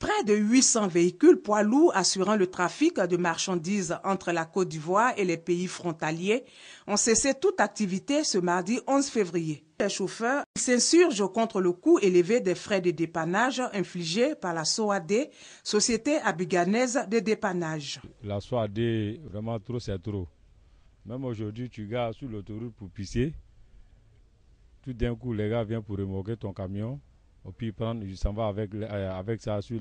Près de 800 véhicules poids lourds assurant le trafic de marchandises entre la Côte d'Ivoire et les pays frontaliers ont cessé toute activité ce mardi 11 février. Les chauffeurs s'insurgent contre le coût élevé des frais de dépannage infligés par la SOAD, Société Abiganaise de dépannage. La SOAD, vraiment trop, c'est trop. Même aujourd'hui, tu gardes sur l'autoroute pour pisser. Tout d'un coup, les gars viennent pour remorquer ton camion au pire, prendre, il s'en va avec, euh, avec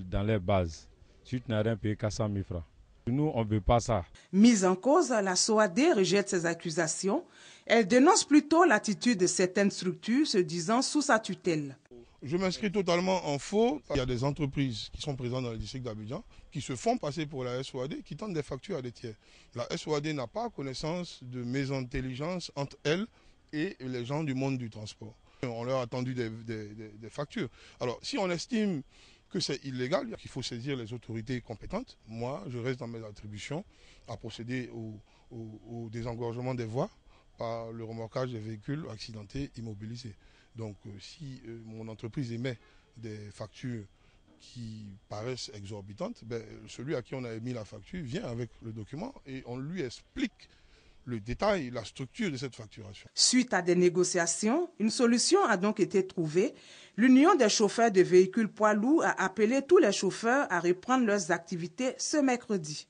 dans les bases. Suite n'a rien payé 100 000 francs. Nous, on ne veut pas ça. Mise en cause, la SOAD rejette ces accusations. Elle dénonce plutôt l'attitude de certaines structures se disant sous sa tutelle. Je m'inscris totalement en faux. Il y a des entreprises qui sont présentes dans le district d'Abidjan qui se font passer pour la SOAD, qui tendent des factures à des tiers. La SOAD n'a pas connaissance de mésintelligence entre elle et les gens du monde du transport. On leur a attendu des, factures. Alors, si on estime que c'est illégal, qu'il faut saisir les autorités compétentes, moi, je reste dans mes attributions à procéder au, désengorgement des voies par le remorquage des véhicules accidentés immobilisés. Donc, euh, si euh, mon entreprise émet des factures qui paraissent exorbitantes, ben, celui à qui on a émis la facture vient avec le document et on lui explique le détail, la structure de cette facturation. Suite à des négociations, une solution a donc été trouvée. L'Union des chauffeurs de véhicules poids lourds a appelé tous les chauffeurs à reprendre leurs activités ce mercredi.